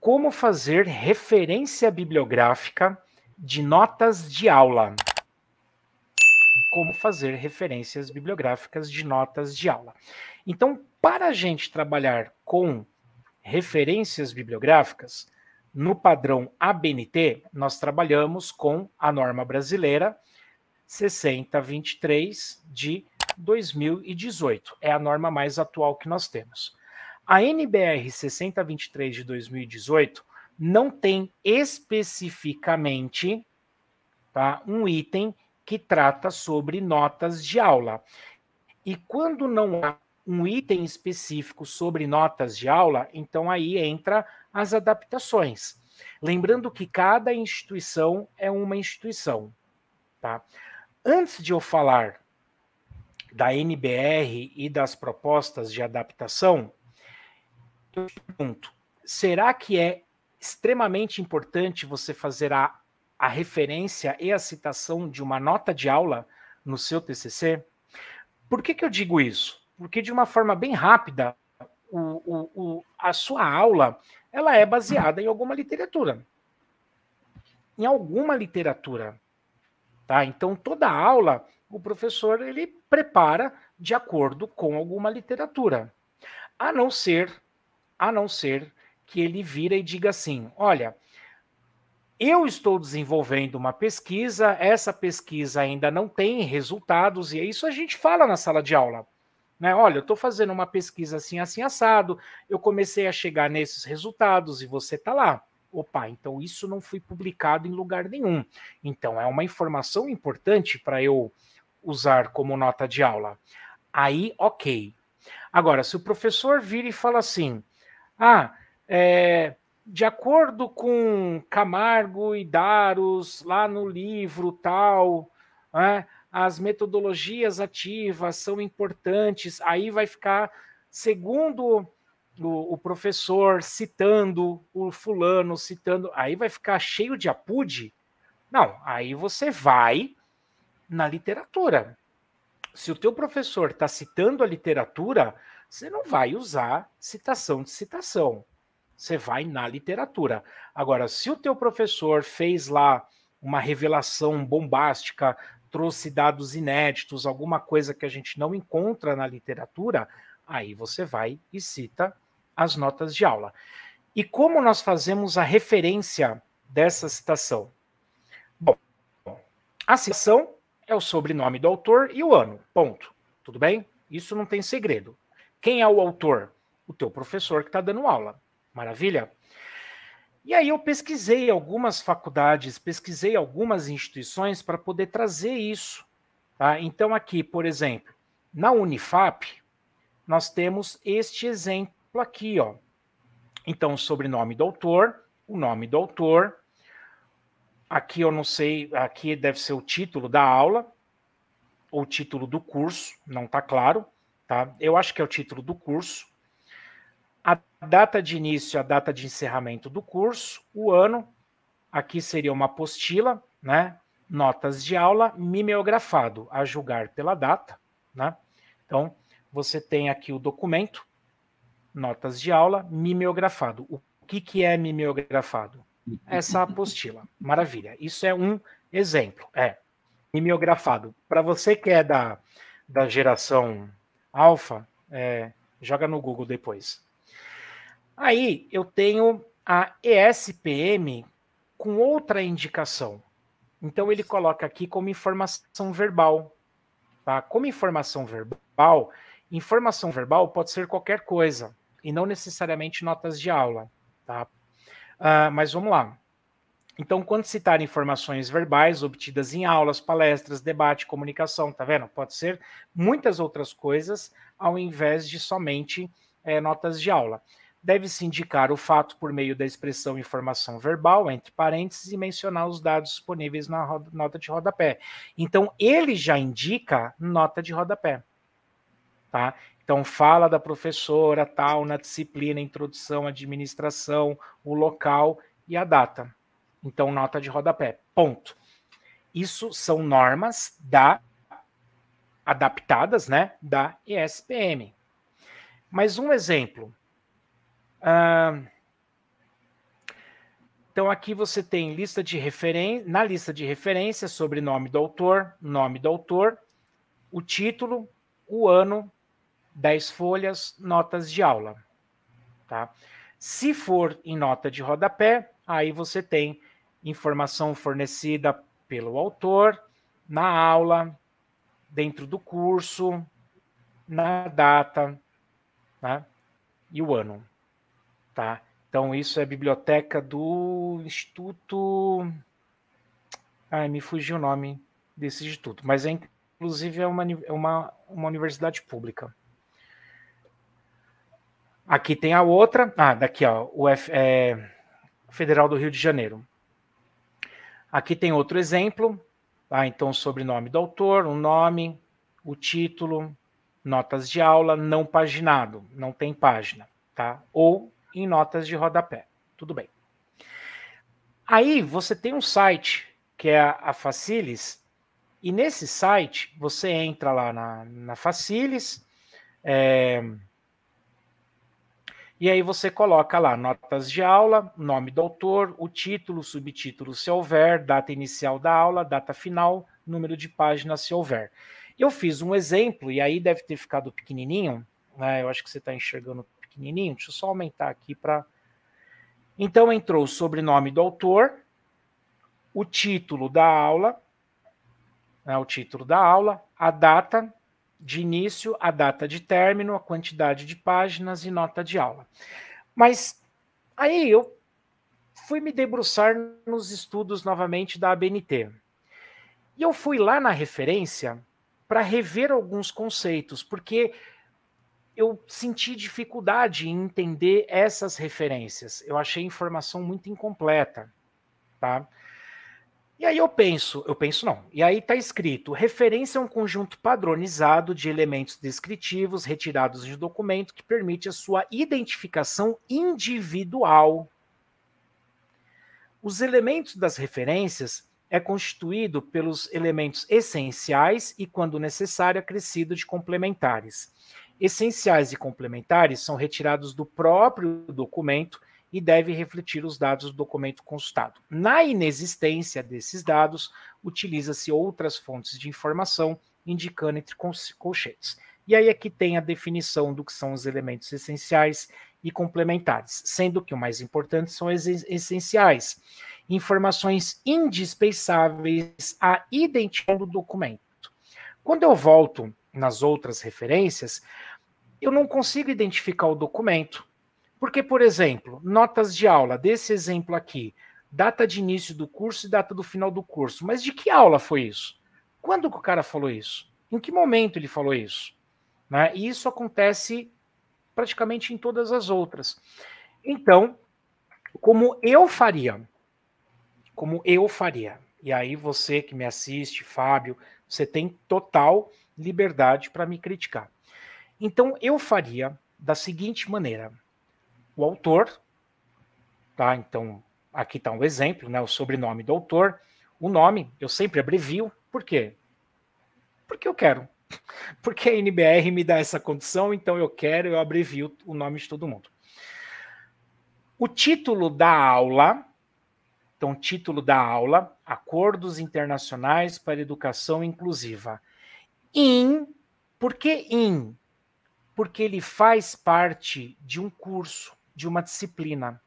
como fazer referência bibliográfica de notas de aula. Como fazer referências bibliográficas de notas de aula. Então, para a gente trabalhar com referências bibliográficas, no padrão ABNT, nós trabalhamos com a norma brasileira 6023 de 2018. É a norma mais atual que nós temos. A NBR 6023 de 2018 não tem especificamente tá, um item que trata sobre notas de aula. E quando não há um item específico sobre notas de aula, então aí entra as adaptações. Lembrando que cada instituição é uma instituição, tá? Antes de eu falar da NBR e das propostas de adaptação, Ponto. Será que é extremamente importante você fazer a, a referência e a citação de uma nota de aula no seu TCC? Por que, que eu digo isso? Porque de uma forma bem rápida, o, o, o, a sua aula ela é baseada em alguma literatura. Em alguma literatura. Tá? Então, toda aula, o professor ele prepara de acordo com alguma literatura. A não ser a não ser que ele vira e diga assim: olha, eu estou desenvolvendo uma pesquisa, essa pesquisa ainda não tem resultados, e é isso a gente fala na sala de aula. Né? Olha, eu estou fazendo uma pesquisa assim, assim, assado, eu comecei a chegar nesses resultados e você está lá. Opa, então isso não foi publicado em lugar nenhum. Então é uma informação importante para eu usar como nota de aula. Aí, ok. Agora, se o professor vira e fala assim, ah, é, de acordo com Camargo e Daros, lá no livro tal, né, as metodologias ativas são importantes, aí vai ficar, segundo o, o, professor citando o fulano, citando, aí vai ficar cheio de apude? Não, aí você vai na literatura. Se o teu professor está citando a literatura, você não vai usar citação de citação. Você vai na literatura. Agora, se o teu professor fez lá uma revelação bombástica, trouxe dados inéditos, alguma coisa que a gente não encontra na literatura, aí você vai e cita as notas de aula. E como nós fazemos a referência dessa citação? Bom, a citação é o sobrenome do autor e o ano. Ponto. Tudo bem? Isso não tem segredo. Quem é o autor? O teu professor que está dando aula. Maravilha? E aí eu pesquisei algumas faculdades, pesquisei algumas instituições para poder trazer isso. Tá? Então, aqui, por exemplo, na Unifap, nós temos este exemplo aqui, ó. Então, o sobrenome do autor, o nome do autor. Aqui eu não sei, aqui deve ser o título da aula, ou o título do curso, não está claro. Tá? Eu acho que é o título do curso. A data de início, a data de encerramento do curso, o ano, aqui seria uma apostila, né? Notas de aula mimeografado, a julgar pela data, né? Então, você tem aqui o documento, notas de aula mimeografado. O que, que é mimeografado? Essa apostila. Maravilha. Isso é um exemplo. É mimeografado. Para você que é da, da geração Alfa, é, joga no Google depois. Aí eu tenho a ESPM com outra indicação. Então ele coloca aqui como informação verbal. Tá? Como informação verbal, informação verbal pode ser qualquer coisa, e não necessariamente notas de aula. Tá? Uh, mas vamos lá. Então, quando citar informações verbais obtidas em aulas, palestras, debate, comunicação, tá vendo? Pode ser muitas outras coisas, ao invés de somente é, notas de aula. Deve-se indicar o fato por meio da expressão informação verbal, entre parênteses, e mencionar os dados disponíveis na roda, nota de rodapé. Então, ele já indica nota de rodapé. Tá? Então, fala da professora, tal, na disciplina, introdução, administração, o local e a data. Então, nota de rodapé. Ponto. Isso são normas da adaptadas, né, da ESPM. Mais um exemplo. então aqui você tem lista de referência, na lista de referência, sobrenome do autor, nome do autor, o título, o ano, 10 folhas, notas de aula, tá? Se for em nota de rodapé, aí você tem informação fornecida pelo autor na aula, dentro do curso, na data né? e o ano. Tá? Então, isso é biblioteca do Instituto. Ai, me fugiu o nome desse instituto, mas é inclusive é uma, é uma, uma universidade pública. Aqui tem a outra, ah, daqui, ó, o F, é, Federal do Rio de Janeiro. Aqui tem outro exemplo. Ah, então, sobrenome do autor, o um nome, o título, notas de aula, não paginado, não tem página, tá? Ou em notas de rodapé, tudo bem. Aí você tem um site que é a Facilis, e nesse site você entra lá na, na Facilis, é, e aí você coloca lá notas de aula, nome do autor, o título, subtítulo se houver, data inicial da aula, data final, número de páginas se houver. Eu fiz um exemplo, e aí deve ter ficado pequenininho, né? Eu acho que você está enxergando pequenininho. Deixa eu só aumentar aqui para. Então entrou o sobrenome do autor, o título da aula, né, o título da aula, a data, de início, a data de término, a quantidade de páginas e nota de aula. Mas aí eu fui me debruçar nos estudos novamente da ABNT. E eu fui lá na referência para rever alguns conceitos, porque eu senti dificuldade em entender essas referências. Eu achei informação muito incompleta, tá? E aí eu penso, eu penso não. E aí está escrito: referência é um conjunto padronizado de elementos descritivos retirados de documento que permite a sua identificação individual. Os elementos das referências é constituído pelos elementos essenciais e, quando necessário, acrescido de complementares. Essenciais e complementares são retirados do próprio documento e deve refletir os dados do documento consultado. Na inexistência desses dados, utiliza-se outras fontes de informação, indicando entre colchetes. E aí aqui tem a definição do que são os elementos essenciais e complementares, sendo que o mais importante são as essenciais, informações indispensáveis à identificação do documento. Quando eu volto nas outras referências, eu não consigo identificar o documento, porque, por exemplo, notas de aula, desse exemplo aqui, data de início do curso e data do final do curso. Mas de que aula foi isso? Quando que o cara falou isso? Em que momento ele falou isso? Né? E isso acontece praticamente em todas as outras. Então, como eu faria, como eu faria, e aí você que me assiste, Fábio, você tem total liberdade para me criticar. Então, eu faria da seguinte maneira: o autor, tá? Então, aqui está um exemplo, né? O sobrenome do autor. O nome eu sempre abrevio, por quê? Porque eu quero. Porque a NBR me dá essa condição, então eu quero, eu abrevio o nome de todo mundo. O título da aula, então, título da aula: Acordos Internacionais para Educação Inclusiva. IN, por que IN? Porque ele faz parte de um curso de uma disciplina,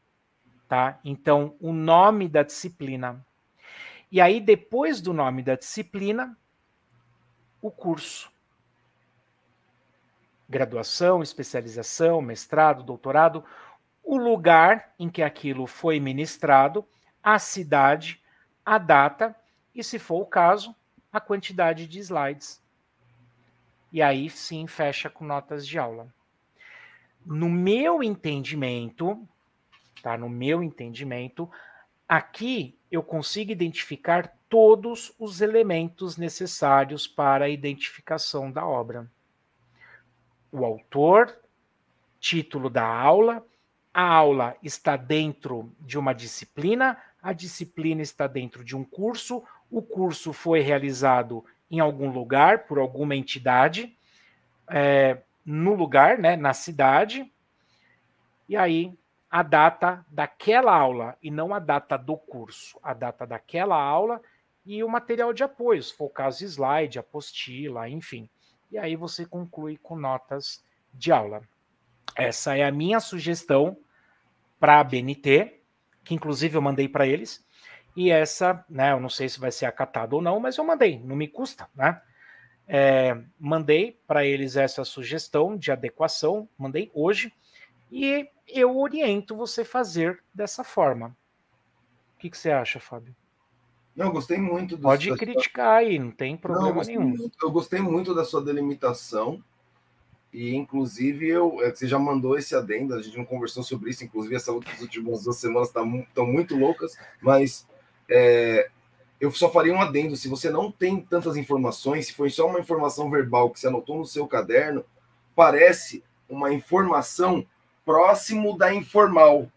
tá? Então, o nome da disciplina. E aí, depois do nome da disciplina, o curso. Graduação, especialização, mestrado, doutorado, o lugar em que aquilo foi ministrado, a cidade, a data e, se for o caso, a quantidade de slides. E aí sim fecha com notas de aula no meu entendimento, tá? No meu entendimento, aqui eu consigo identificar todos os elementos necessários para a identificação da obra. O autor, título da aula, a aula está dentro de uma disciplina, a disciplina está dentro de um curso, o curso foi realizado em algum lugar, por alguma entidade. É, no lugar, né, na cidade, e aí a data daquela aula, e não a data do curso, a data daquela aula e o material de apoio, se for o caso slide, apostila, enfim. E aí você conclui com notas de aula. Essa é a minha sugestão para a BNT, que inclusive eu mandei para eles. E essa, né, eu não sei se vai ser acatada ou não, mas eu mandei, não me custa, né? É, mandei para eles essa sugestão de adequação, mandei hoje, e eu oriento você fazer dessa forma. O que, que você acha, Fábio? Não, eu gostei muito. Pode criticar aí, não tem problema não, eu nenhum. Muito, eu gostei muito da sua delimitação. E, inclusive, eu, é, você já mandou esse adendo, a gente não conversou sobre isso, inclusive, essas últimas duas semanas estão tá, muito loucas, mas é, eu só faria um adendo. Se você não tem tantas informações, se foi só uma informação verbal que você anotou no seu caderno, parece uma informação próximo da informal.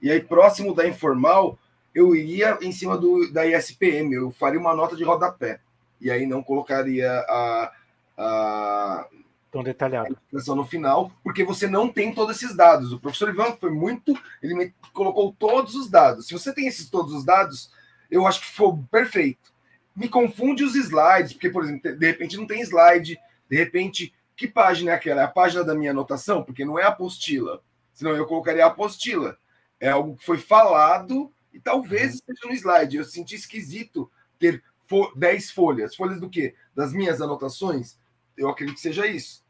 E aí, próximo da informal, eu iria em cima do, da ISPM, eu faria uma nota de rodapé. E aí não colocaria a. a Tão detalhado. A no final, porque você não tem todos esses dados. O professor Ivan foi muito. Ele colocou todos os dados. Se você tem esses todos os dados, eu acho que foi perfeito. Me confunde os slides, porque, por exemplo, de repente não tem slide, de repente, que página é aquela? É a página da minha anotação? Porque não é a apostila, senão eu colocaria a apostila. É algo que foi falado e talvez esteja uhum. no slide. Eu senti esquisito ter 10 folhas. Folhas do quê? Das minhas anotações? Eu acredito que seja isso.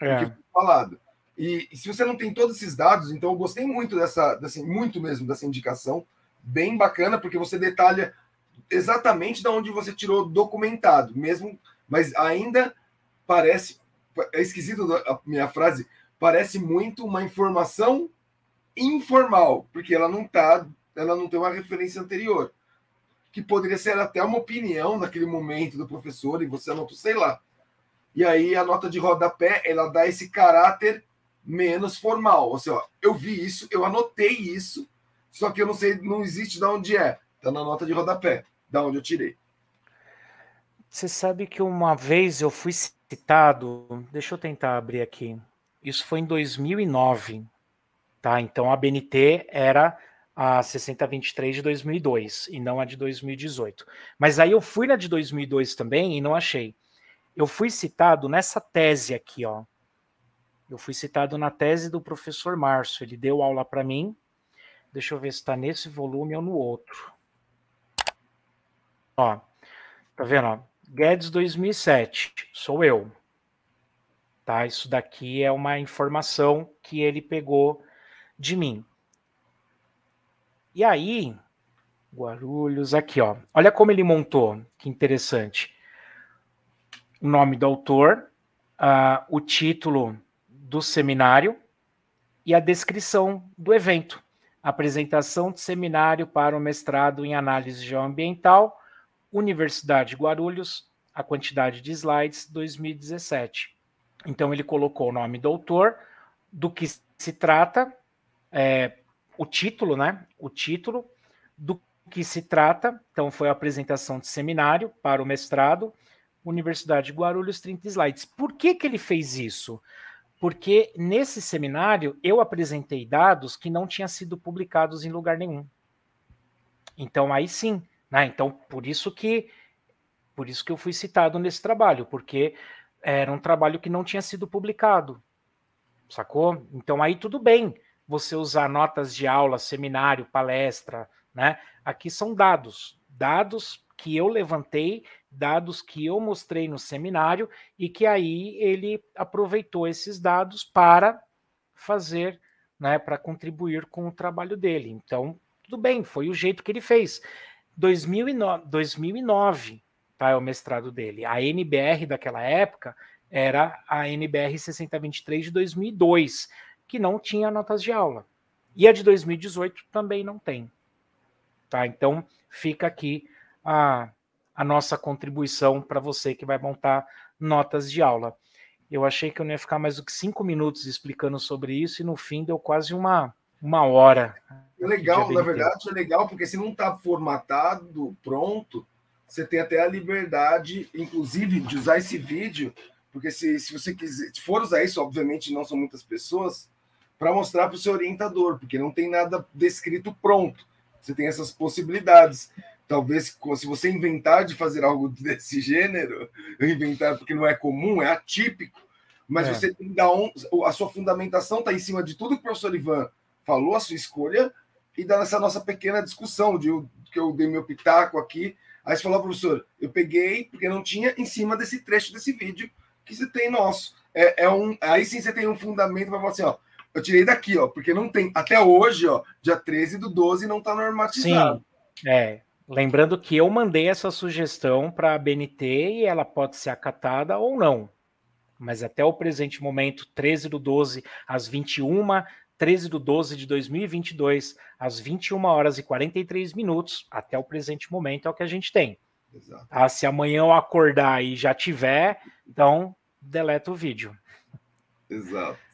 É. foi falado. E, e, se você não tem todos esses dados, então eu gostei muito dessa, dessa muito mesmo dessa indicação bem bacana, porque você detalha exatamente de onde você tirou documentado, mesmo, mas ainda parece é esquisito a minha frase, parece muito uma informação informal, porque ela não tá, ela não tem uma referência anterior, que poderia ser até uma opinião naquele momento do professor e você anotou, sei lá. E aí a nota de rodapé, ela dá esse caráter menos formal, ou seja, ó, eu vi isso, eu anotei isso, só que eu não sei, não existe de onde é. Tá na nota de rodapé, da onde eu tirei. Você sabe que uma vez eu fui citado, deixa eu tentar abrir aqui. Isso foi em 2009, tá? Então a BNT era a 6023 de 2002 e não a de 2018. Mas aí eu fui na de 2002 também e não achei. Eu fui citado nessa tese aqui, ó. Eu fui citado na tese do professor Márcio. Ele deu aula para mim Deixa eu ver se está nesse volume ou no outro. Ó, tá vendo? Ó? Guedes 2007, sou eu. Tá? Isso daqui é uma informação que ele pegou de mim. E aí, Guarulhos, aqui, ó. Olha como ele montou, que interessante. O nome do autor, uh, o título do seminário e a descrição do evento apresentação de seminário para o mestrado em análise geoambiental, Universidade Guarulhos, a quantidade de slides 2017. Então ele colocou o nome doutor, do que se trata, é, o título, né? O título do que se trata. Então foi a apresentação de seminário para o mestrado, Universidade de Guarulhos, 30 slides. Por que que ele fez isso? porque nesse seminário eu apresentei dados que não tinham sido publicados em lugar nenhum. Então aí sim, né? Então por isso que por isso que eu fui citado nesse trabalho, porque era um trabalho que não tinha sido publicado, sacou? Então aí tudo bem você usar notas de aula, seminário, palestra, né? Aqui são dados, dados que eu levantei, dados que eu mostrei no seminário e que aí ele aproveitou esses dados para fazer, né, para contribuir com o trabalho dele. Então, tudo bem, foi o jeito que ele fez. 2009, 2009 tá, é o mestrado dele. A NBR daquela época era a NBR 6023 de 2002, que não tinha notas de aula. E a de 2018 também não tem. Tá? Então, fica aqui a, a nossa contribuição para você que vai montar notas de aula. Eu achei que eu não ia ficar mais do que cinco minutos explicando sobre isso e no fim deu quase uma, uma hora. É legal, na verdade, é legal, porque se não está formatado, pronto, você tem até a liberdade, inclusive, de usar esse vídeo, porque se, se você quiser, se for usar isso, obviamente não são muitas pessoas, para mostrar para o seu orientador, porque não tem nada descrito pronto. Você tem essas possibilidades talvez se você inventar de fazer algo desse gênero, inventar porque não é comum, é atípico, mas é. você tem da on... a sua fundamentação está em cima de tudo que o professor Ivan falou, a sua escolha, e dessa nossa pequena discussão de que eu dei meu pitaco aqui. Aí você falou, professor, eu peguei porque não tinha em cima desse trecho desse vídeo que você tem nosso. É, é um, aí sim você tem um fundamento para falar assim, ó, eu tirei daqui, ó, porque não tem, até hoje, ó, dia 13 do 12 não está normatizado. Sim, é. Lembrando que eu mandei essa sugestão para a BNT e ela pode ser acatada ou não. Mas até o presente momento, 13 do 12 às 21, 13 do 12 de 2022, às 21 horas e 43 minutos, até o presente momento é o que a gente tem. Exato. Ah, se amanhã eu acordar e já tiver, então deleta o vídeo. Exato.